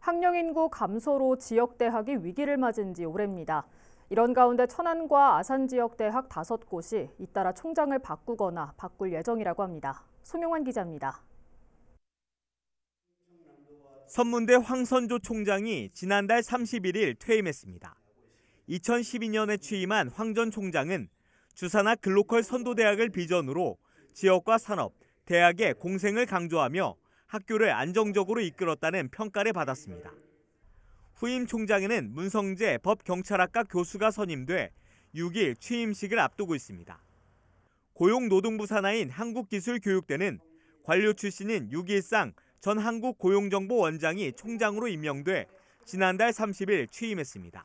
학령 인구 감소로 지역 대학이 위기를 맞은 지 오래입니다. 이런 가운데 천안과 아산 지역 대학 다섯 곳이 잇따라 총장을 바꾸거나 바꿀 예정이라고 합니다. 송영환 기자입니다. 선문대 황선조 총장이 지난달 31일 퇴임했습니다. 2012년에 취임한 황전 총장은 주산학 글로컬 선도대학을 비전으로 지역과 산업, 대학의 공생을 강조하며 학교를 안정적으로 이끌었다는 평가를 받았습니다. 후임 총장에는 문성재 법경찰학과 교수가 선임돼 6일 취임식을 앞두고 있습니다. 고용노동부 산하인 한국기술교육대는 관료 출신인 6일상전 한국고용정보원장이 총장으로 임명돼 지난달 30일 취임했습니다.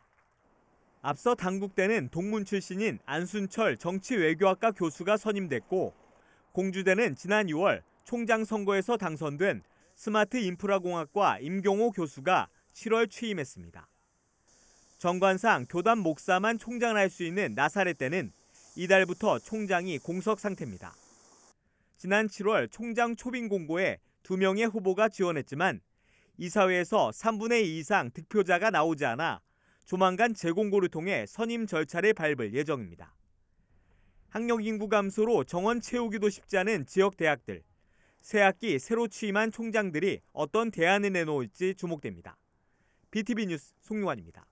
앞서 당국대는 동문 출신인 안순철 정치외교학과 교수가 선임됐고 공주대는 지난 6월 총장 선거에서 당선된 스마트 인프라공학과 임경호 교수가 7월 취임했습니다. 정관상 교단 목사만 총장을 할수 있는 나사렛때는 이달부터 총장이 공석 상태입니다. 지난 7월 총장 초빙 공고에 2명의 후보가 지원했지만 이사회에서 3분의 2 이상 득표자가 나오지 않아 조만간 재공고를 통해 선임 절차를 밟을 예정입니다. 학력 인구 감소로 정원 채우기도 쉽지 않은 지역 대학들, 새학기 새로 취임한 총장들이 어떤 대안을 내놓을지 주목됩니다. BTV 뉴스 송용환입니다.